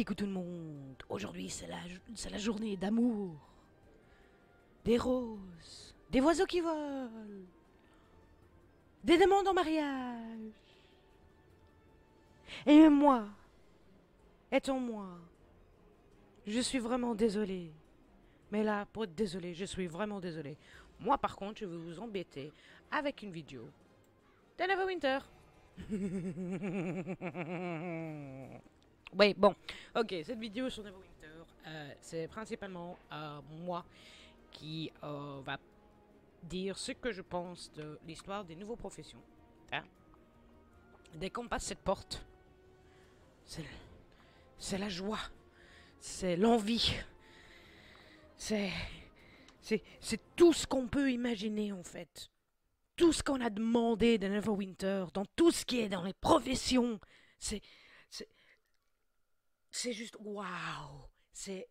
écoute tout le monde, aujourd'hui c'est la, la journée d'amour. Des roses, des oiseaux qui volent, des demandes en mariage. Et moi, étant moi, je suis vraiment désolé. Mais là, pour être désolé, je suis vraiment désolé. Moi par contre, je vais vous embêter avec une vidéo de Winter. Oui, bon. Ok, cette vidéo sur Neverwinter, euh, c'est principalement euh, moi qui euh, va dire ce que je pense de l'histoire des nouveaux professions. Hein. Dès qu'on passe cette porte, c'est la joie, c'est l'envie, c'est c'est tout ce qu'on peut imaginer en fait. Tout ce qu'on a demandé de Neverwinter, dans tout ce qui est dans les professions, c'est c'est juste waouh C'est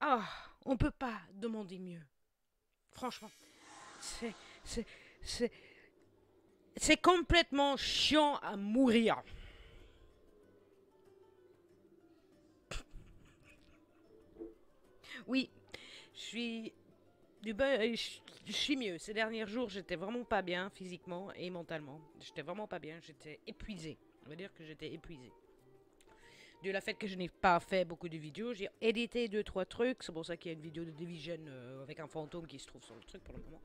ah, on peut pas demander mieux. Franchement, c'est c'est c'est c'est complètement chiant à mourir. Oui, je suis du euh, je suis mieux. Ces derniers jours, j'étais vraiment pas bien physiquement et mentalement. J'étais vraiment pas bien, j'étais épuisé. On va dire que j'étais épuisé de la fait que je n'ai pas fait beaucoup de vidéos, j'ai édité deux trois trucs. C'est pour ça qu'il y a une vidéo de Division euh, avec un fantôme qui se trouve sur le truc pour le moment.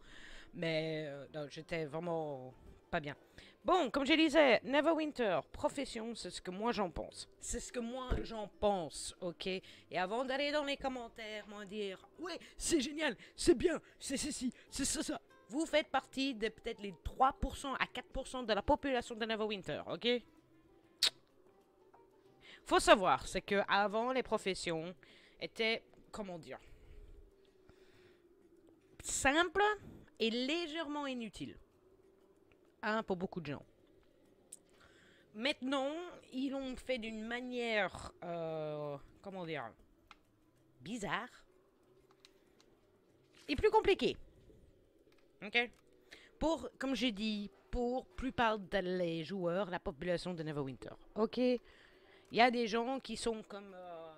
Mais euh, j'étais vraiment pas bien. Bon, comme je disais, Neverwinter, profession, c'est ce que moi j'en pense. C'est ce que moi j'en pense, ok Et avant d'aller dans les commentaires, moi dire, ouais, c'est génial, c'est bien, c'est ceci, c'est ça, ça. Vous faites partie de peut-être les 3% à 4% de la population de Neverwinter, ok faut savoir, c'est que avant les professions étaient, comment dire, simples et légèrement inutiles. Hein, pour beaucoup de gens. Maintenant, ils l'ont fait d'une manière, euh, comment dire, bizarre et plus compliquée. Ok Pour, comme j'ai dit, pour plupart des joueurs, la population de Neverwinter. Ok il y a des gens qui sont comme euh,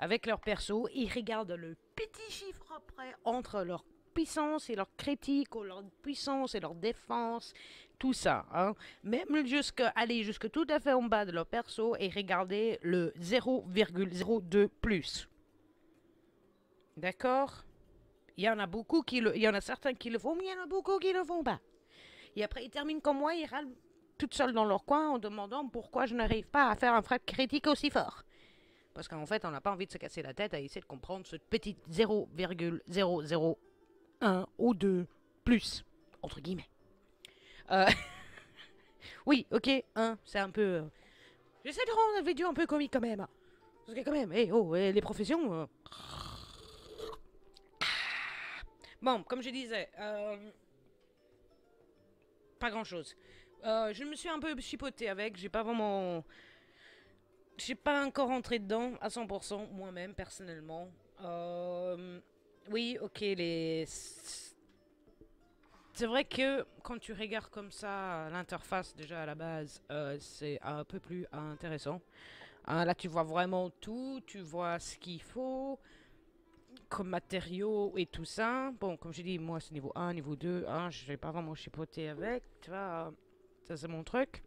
avec leur perso, ils regardent le petit chiffre après entre leur puissance et leur critique, ou leur puissance et leur défense, tout ça. Hein. Même jusqu'à aller jusque tout à fait en bas de leur perso et regarder le 0,02 plus. D'accord Il y en a beaucoup qui le, il y en a certains qui le font, mais il y en a beaucoup qui le font pas. Et après, ils terminent comme moi, ils râlent toutes seules dans leur coin en demandant pourquoi je n'arrive pas à faire un frappe critique aussi fort. Parce qu'en fait, on n'a pas envie de se casser la tête à essayer de comprendre ce petit 0,001 ou 2 plus, entre guillemets. Euh, oui, ok, c'est un peu... Euh, j'essaie de rendre la vidéo un peu comique quand même. Hein. Parce que quand même, hey, eh, oh, eh, les professions... Euh. Ah. Bon, comme je disais, pas grand-chose. Euh, je me suis un peu chipoté avec, j'ai pas vraiment... J'ai pas encore entré dedans à 100% moi-même personnellement. Euh, oui, ok, les... C'est vrai que quand tu regardes comme ça l'interface déjà à la base, euh, c'est un peu plus intéressant. Hein, là, tu vois vraiment tout, tu vois ce qu'il faut comme matériaux et tout ça. Bon, comme j'ai dit, moi, c'est niveau 1, niveau 2, hein, je vais pas vraiment chipoter avec, tu vois. Ça, c'est mon truc.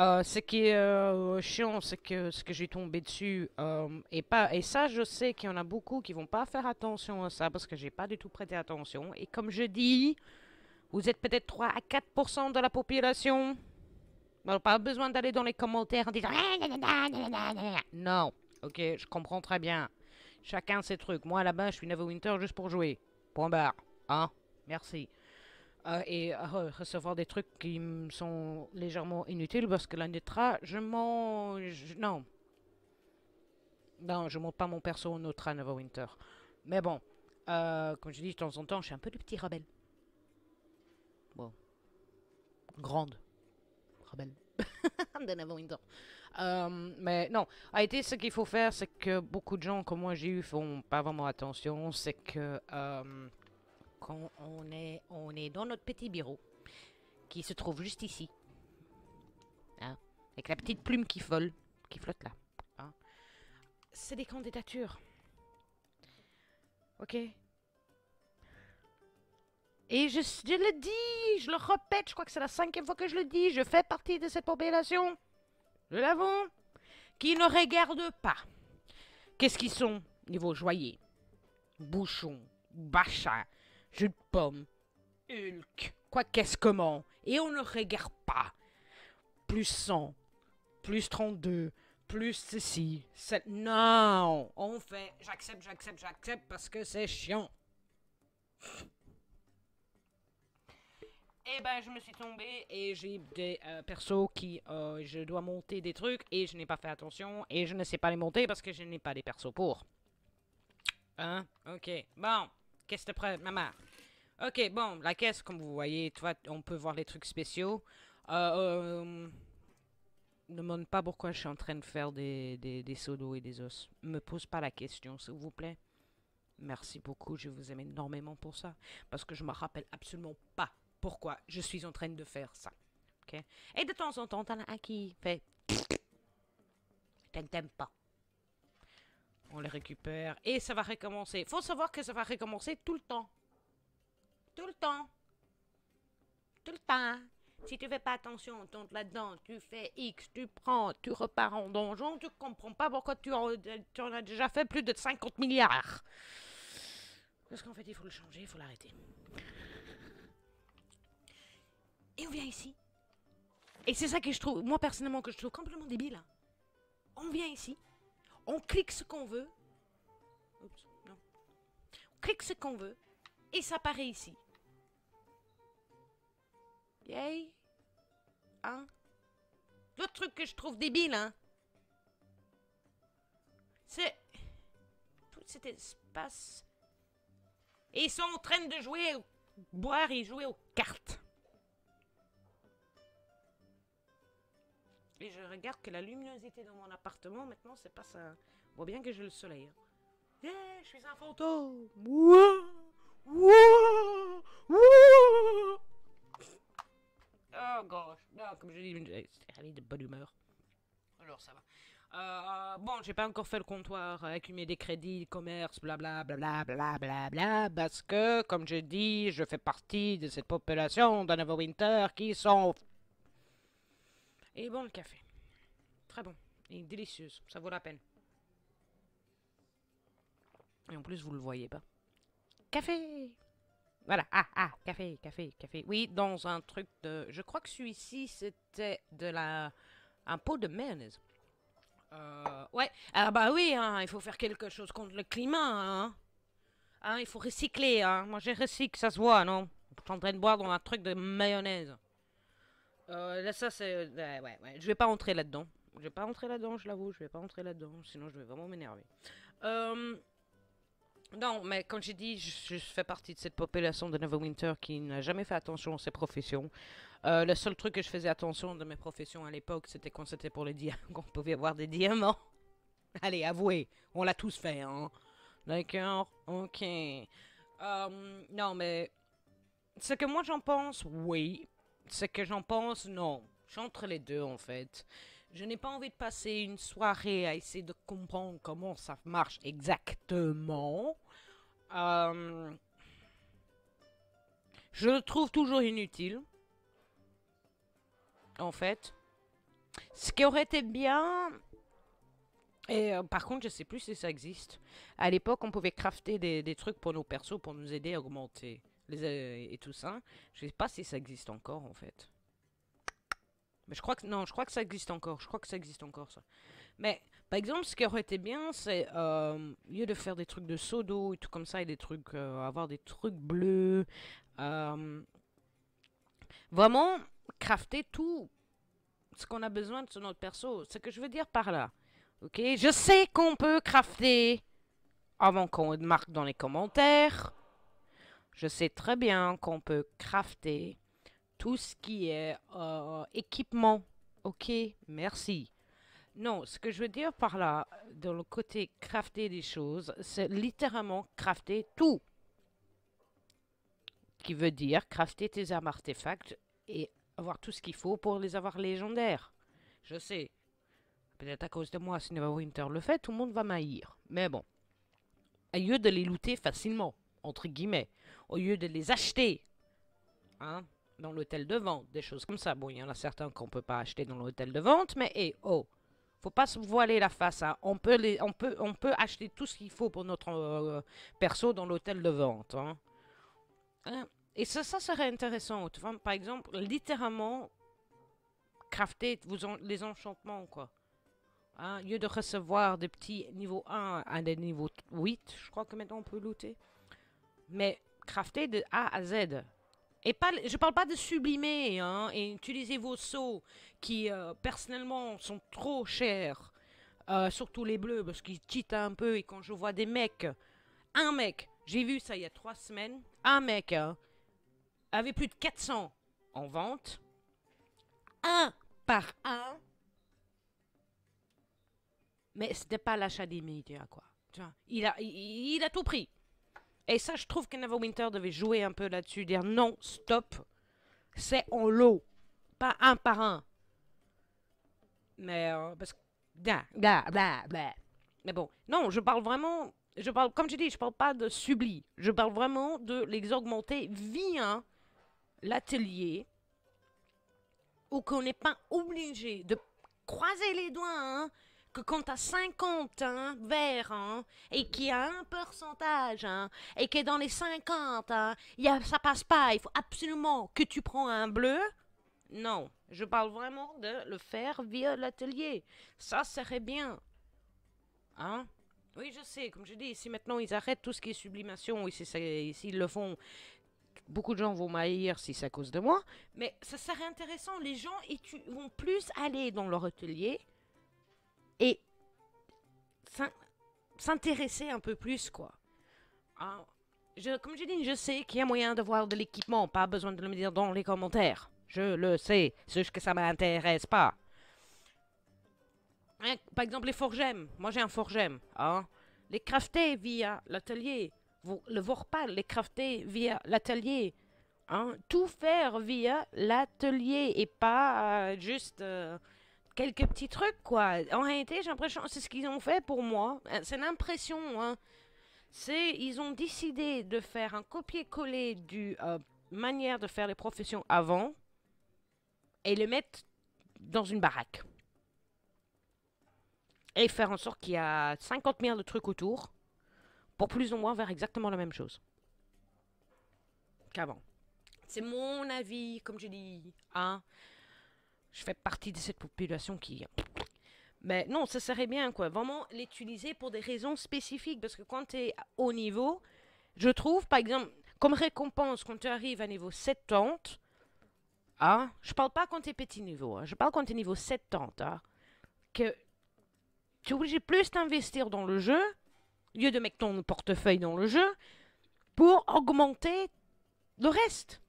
Euh, ce qui est euh, chiant, c'est que ce que j'ai tombé dessus et euh, pas et ça, je sais qu'il y en a beaucoup qui vont pas faire attention à ça parce que j'ai pas du tout prêté attention. Et comme je dis, vous êtes peut-être 3 à 4 de la population. Alors, pas besoin d'aller dans les commentaires en disant ah, non. Ok, je comprends très bien. Chacun ses trucs. Moi là-bas, je suis Neverwinter juste pour jouer. Point barre. Hein Merci. Ah, et ah, recevoir des trucs qui me sont légèrement inutiles parce que des tra je m'en... Non. Non, je monte pas mon perso en au Neverwinter. Mais bon, euh, comme je dis, de temps en temps, je suis un peu le petit rebelle. Bon. Grande. Rebelle. de Neverwinter. Euh, mais non, a été ce qu'il faut faire, c'est que beaucoup de gens comme moi j'ai eu font pas vraiment attention, c'est que... Euh, on, est, on est dans notre petit bureau, qui se trouve juste ici. Hein, avec la petite plume qui vole, qui flotte là. Hein. C'est des candidatures. Ok et je, le dis, je le répète, je crois que c'est la cinquième fois que je le dis, je fais partie de cette population, nous l'avons, qui ne regarde pas. Qu'est-ce qu'ils sont niveau joyeux Bouchon, bachat, jus de pomme, Hulk, quoi qu'est-ce comment, et on ne regarde pas. Plus 100, plus 32, plus ceci, Non, on fait, j'accepte, j'accepte, j'accepte parce que c'est chiant. Et eh ben, je me suis tombé et j'ai des euh, persos qui, euh, je dois monter des trucs et je n'ai pas fait attention et je ne sais pas les monter parce que je n'ai pas les persos pour. Hein? Ok. Bon. Qu'est-ce que tu maman? Ok, bon, la caisse, comme vous voyez, toi, on peut voir les trucs spéciaux. Euh, euh ne demande pas pourquoi je suis en train de faire des, des, des seaux d'eau et des os. Me pose pas la question, s'il vous plaît. Merci beaucoup, je vous aime énormément pour ça. Parce que je me rappelle absolument pas pourquoi je suis en train de faire ça. Ok Et de temps en temps, t'en as un qui fait... T'aimes pas. On les récupère et ça va recommencer. Faut savoir que ça va recommencer tout le temps. Tout le temps. Tout le temps. Si tu fais pas attention, on tombe là-dedans, tu fais X, tu prends, tu repars en donjon, tu comprends pas pourquoi tu en, as déjà fait plus de 50 milliards. Parce qu'en fait, il faut le changer, il faut l'arrêter. Et on vient ici. Et c'est ça que je trouve, moi personnellement, que je trouve complètement débile. On vient ici, on clique ce qu'on veut. Oups, non. On clique ce qu'on veut, et ça paraît ici. Yay! Hein? L'autre truc que je trouve débile, hein? C'est... Tout cet espace... Et ils sont en train de jouer, boire et jouer aux cartes. Et je regarde que la luminosité dans mon appartement, maintenant, c'est pas ça. Hein. On voit bien que j'ai le soleil. Hein. Yeah, je suis un fantôme. Ouah Ouah Ouah Oh gosh, comme je dis, c'est de bonne humeur. Alors ça va. Euh, bon, j'ai pas encore fait le comptoir, accumuler des crédits, commerce, blablabla, blablabla, parce que, comme je dis, je fais partie de cette population d'un Winter qui sont... Et bon, le café. Très bon. Et délicieux, ça vaut la peine. Et en plus, vous le voyez pas. Café voilà. Ah, ah, café, café, café. Oui, dans un truc de... Je crois que celui-ci, c'était de la... Un pot de mayonnaise. Euh, ouais. Ah bah oui, hein, il faut faire quelque chose contre le climat, hein. hein il faut recycler, hein. Moi, j'ai recyclé, ça se voit, non Je suis en train de boire dans un truc de mayonnaise. Euh, là, ça, c'est... Euh, ouais, ouais, Je vais pas entrer là-dedans. Je vais pas entrer là-dedans, je l'avoue. Je vais pas entrer là-dedans, sinon je vais vraiment m'énerver. Euh... Non, mais quand j'ai dit, je, fais partie de cette population de Neverwinter qui n'a jamais fait attention à ses professions. Euh, le seul truc que je faisais attention de mes professions à l'époque, c'était quand c'était pour les diamants, qu'on pouvait avoir des diamants. Allez, avouez, on l'a tous fait, hein. D'accord, ok. Euh, non, mais ce que moi j'en pense, oui. Ce que j'en pense, non. Je suis entre les deux, en fait. Je n'ai pas envie de passer une soirée à essayer de comprendre comment ça marche exactement. Euh, je le trouve toujours inutile. En fait. Ce qui aurait été bien... Et euh, par contre, je sais plus si ça existe. À l'époque, on pouvait crafter des, des, trucs pour nos persos pour nous aider à augmenter les, euh, et tout ça. Je sais pas si ça existe encore, en fait. Mais je crois que non, je crois que ça existe encore. Je crois que ça existe encore ça. Mais par exemple, ce qui aurait été bien, c'est au euh, lieu de faire des trucs de sodo et tout comme ça et des trucs, euh, avoir des trucs bleus, euh, vraiment crafter tout ce qu'on a besoin de sur notre perso. Ce que je veux dire par là, ok Je sais qu'on peut crafter avant qu'on marque dans les commentaires. Je sais très bien qu'on peut crafter tout ce qui est euh, équipement. Ok, merci. Non, ce que je veux dire par là, dans le côté crafter des choses, c'est littéralement crafter tout. Qui veut dire crafter tes armes artefacts et avoir tout ce qu'il faut pour les avoir légendaires. Je sais. Peut-être à cause de moi, si Neva Winter le fait, tout le monde va m'haïr. Mais bon. Au lieu de les looter facilement, entre guillemets, au lieu de les acheter, hein, dans l'hôtel de vente, des choses comme ça. Bon, il y en a certains qu'on ne peut pas acheter dans l'hôtel de vente, mais oh, eh, il oh, faut pas se voiler la face. Hein. On, peut on, peut, on peut acheter tout ce qu'il faut pour notre euh, perso dans l'hôtel de vente. Hein. hein et ça, ça serait intéressant. Enfin, par exemple, littéralement, crafter vous les enchantements, quoi. Hein, lieu de recevoir des petits niveaux 1 à des niveaux 8, je crois que maintenant on peut looter. Mais crafter de A à Z. Et pas, je parle pas de sublimer hein, et utiliser vos seaux qui, euh, personnellement, sont trop chers. Euh, surtout les bleus, parce qu'ils cheatent un peu. Et quand je vois des mecs, un mec, j'ai vu ça il y a trois semaines, un mec hein, avait plus de 400 en vente. Un par un. Mais n'était pas l'achat des médias, quoi. il a, il a tout pris. Et ça, je trouve que Neville Winter devait jouer un peu là-dessus, dire non, stop, c'est en lot, pas un par un. Mais euh, parce que Mais bon, non, je parle vraiment, je parle comme je dis, je parle pas de subli, je parle vraiment de les augmenter via l'atelier où qu'on n'est pas obligé de croiser les doigts hein, que quand t'as 50 hein, hein, et qu'il y a un pourcentage hein, et que dans les 50, hein, y ça passe pas, il faut absolument que tu prends un bleu, non. Je parle vraiment de le faire via l'atelier. Ça serait bien. Hein Oui, je sais. Comme je dis, si maintenant ils arrêtent tout ce qui est sublimation, et s'ils le font, beaucoup de gens vont m'haïr si c'est à cause de moi. Mais ça serait intéressant. Les gens vont plus aller dans leur atelier et s'intéresser un peu plus, quoi. Comme ah, je, comme j'ai dit, je sais qu'il y a moyen de voir de l'équipement, pas besoin de me dire dans les commentaires. Je le sais, c'est juste que ça m'intéresse pas. Hein, par exemple, les forgems. Moi, j'ai un forgem Hein. Les crafter via l'atelier. Le pas, les crafter via l'atelier. Hein. Tout faire via l'atelier et pas euh, juste... Euh, quelques petits trucs, quoi. En réalité, j'ai l'impression c'est ce qu'ils ont fait pour moi. Euh, c'est l'impression, hein. C'est, ils ont décidé de faire un copier-coller du euh, manière de faire les professions avant et le mettre dans une baraque. Et faire en sorte qu'il y a 50 milliards de trucs autour pour plus ou moins faire exactement la même chose qu'avant. C'est mon avis, comme je dis. Hein je fais partie de cette population qui... Mais ben, non, ça serait bien, quoi. Vraiment l'utiliser pour des raisons spécifiques, parce que quand tu es haut niveau, je trouve, par exemple, comme récompense, quand tu arrives à niveau 70, hein, je parle pas quand tu es petit niveau, hein, je parle quand tu es niveau 70, hein, que tu es obligé plus d'investir dans le jeu, lieu de mettre ton portefeuille dans le jeu, pour augmenter le reste.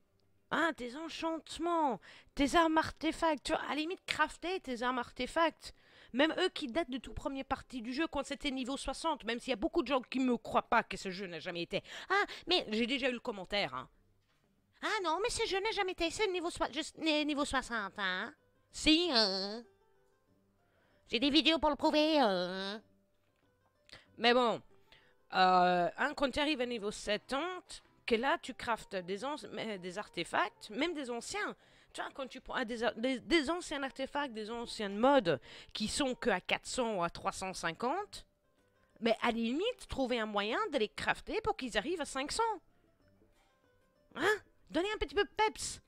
Hein, tes enchantements, tes armes artefacts, tu vois, à la limite crafter tes armes artefacts. Même eux qui datent de tout premier partie du jeu quand c'était niveau 60, même s'il y a beaucoup de gens qui me croient pas que ce jeu n'a jamais été. Ah, mais j'ai déjà eu le commentaire, hein. Ah non, mais ce jeu n'a jamais été, c'est niveau, niveau 60, hein. Si, hein. J'ai des vidéos pour le prouver, hein. Mais bon, euh, quand tu arrives à niveau 70, que là, tu craftes des, artefacts, même des anciens. Tu vois, quand tu prends ah, des, anciens artefacts, des anciennes modes qui sont que à 400 ou à 350, mais à la limite, trouver un moyen de les crafter pour qu'ils arrivent à 500. Hein donner un petit peu de peps.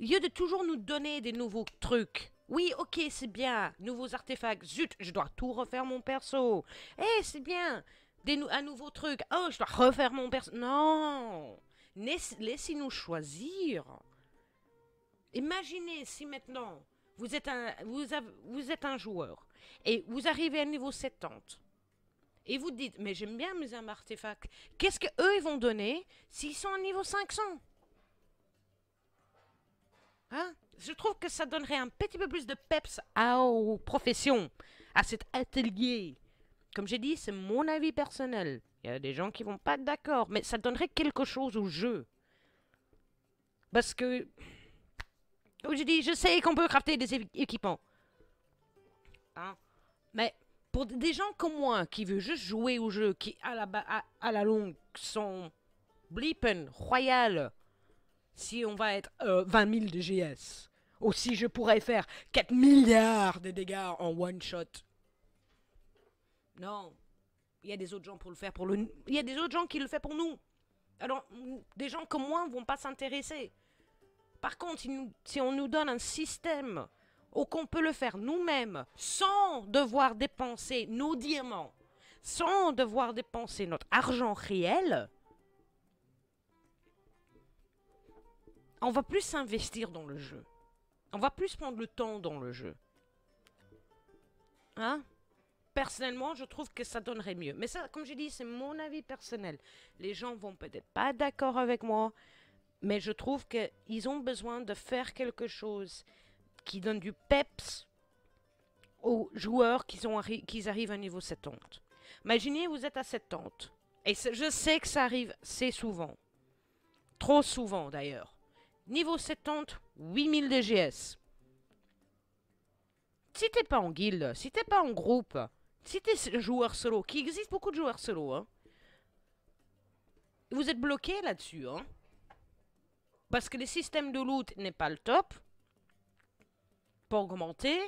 lieu de toujours nous donner des nouveaux trucs. Oui, ok, c'est bien. Nouveaux artefacts. Zut, je dois tout refaire mon perso. Eh, c'est bien des, un nouveau truc. Oh, je dois refaire mon perso. Non Laissez-nous choisir. Imaginez si maintenant, vous êtes, un, vous, êtes un joueur et vous arrivez à niveau 70 et vous dites, mais j'aime bien mes armes artefacts. Qu'est-ce qu'eux, ils vont donner s'ils sont à niveau 500 Hein je trouve que ça donnerait un petit peu plus de peps à, aux professions, à cet atelier. Comme j'ai dit, c'est mon avis personnel. Il y a des gens qui vont pas d'accord, mais ça donnerait quelque chose au jeu. Parce que... Comme j'ai dit, je sais qu'on peut crafter des équipements. Hein? Mais pour des gens comme moi, qui veulent juste jouer au jeu, qui à la, à, la longue sont blippen, royal, si on va être 20 euh, 000 de GS, ou si je pourrais faire 4 milliards de dégâts en one shot, non. Il y a des autres gens pour le faire pour le. Il a des autres gens qui le font pour nous. Alors, des gens comme moi ne vont pas s'intéresser. Par contre, si, on nous donne un système où qu'on peut le faire nous-mêmes, sans devoir dépenser nos diamants, sans devoir dépenser notre argent réel, on va plus s'investir dans le jeu. On va plus prendre le temps dans le jeu. Hein personnellement, je trouve que ça donnerait mieux. Mais ça, comme je dit, c'est mon avis personnel. Les gens vont peut-être pas d'accord avec moi, mais je trouve qu'ils ont besoin de faire quelque chose qui donne du peps aux joueurs qui, arrivent à niveau 70. Imaginez, vous êtes à 70. Et je sais que ça arrive, c'est souvent. Trop souvent, d'ailleurs. Niveau 70, 8000 DGS. Si t'es pas en guilde, si t'es pas en groupe, si t'es joueur solo, qui existe beaucoup de joueurs solo, hein, vous êtes bloqué là-dessus, hein, parce que le système de loot n'est pas le top, Pour augmenter...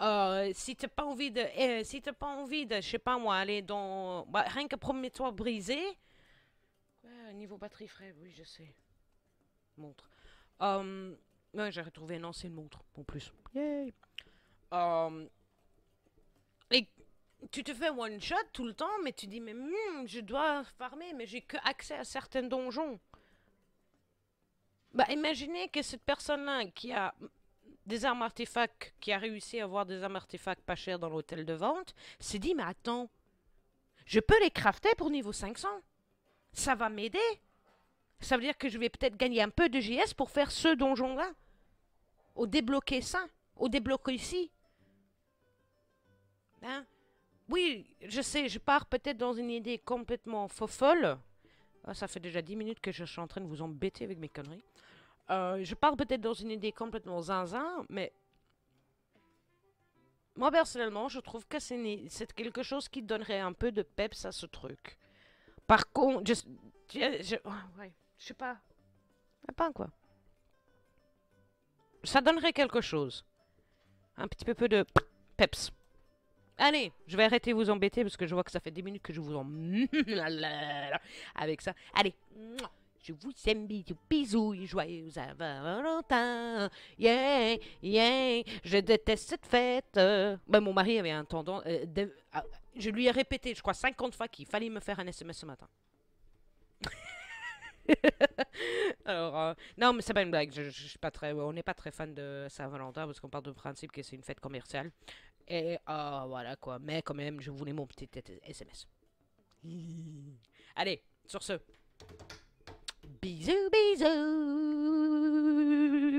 Euh, si t'as pas envie de, eh, si t'as pas envie de, je sais pas moi, aller dans, bah, rien que promettre, toi brisé. niveau batterie frais, oui, je sais. Montre. Euh, j'ai retrouvé une ancienne montre, en plus. Yay! Euh, tu te fais one shot tout le temps, mais tu dis, mais hmm, je dois farmer, mais j'ai que accès à certains donjons. Bah, imaginez que cette personne-là qui a des armes artefacts, qui a réussi à avoir des armes artefacts pas chères dans l'hôtel de vente, s'est dit, mais attends, je peux les crafter pour niveau 500. Ça va m'aider. Ça veut dire que je vais peut-être gagner un peu de JS pour faire ce donjon-là. Ou débloquer ça. Ou débloquer ici. Hein oui, je sais, je pars peut-être dans une idée complètement faux folle ah, ça fait déjà 10 minutes que je suis en train de vous embêter avec mes conneries. Euh, je pars peut-être dans une idée complètement zinzin, mais... Moi, personnellement, je trouve que c'est quelque chose qui donnerait un peu de peps à ce truc. Par contre, je... Je, sais pas. Pas quoi. Ça donnerait quelque chose. Un petit peu, peu de peps. Allez, je vais arrêter de vous embêter parce que je vois que ça fait 10 minutes que je vous en... avec ça. Allez, je vous aime, bisous, joyeux saint Valentin. Yeah, yeah, je déteste cette fête. Ben, mon mari avait un tendon... Euh, ah, je lui ai répété, je crois, 50 fois qu'il fallait me faire un SMS ce matin. Alors, euh, non, mais c'est pas une blague. Je, suis pas très, on n'est pas très fan de Saint-Valentin parce qu'on part du principe que c'est une fête commerciale. Et ah, voilà quoi. Mais quand même, je voulais mon petit SMS. Allez, sur ce. Bisous, bisous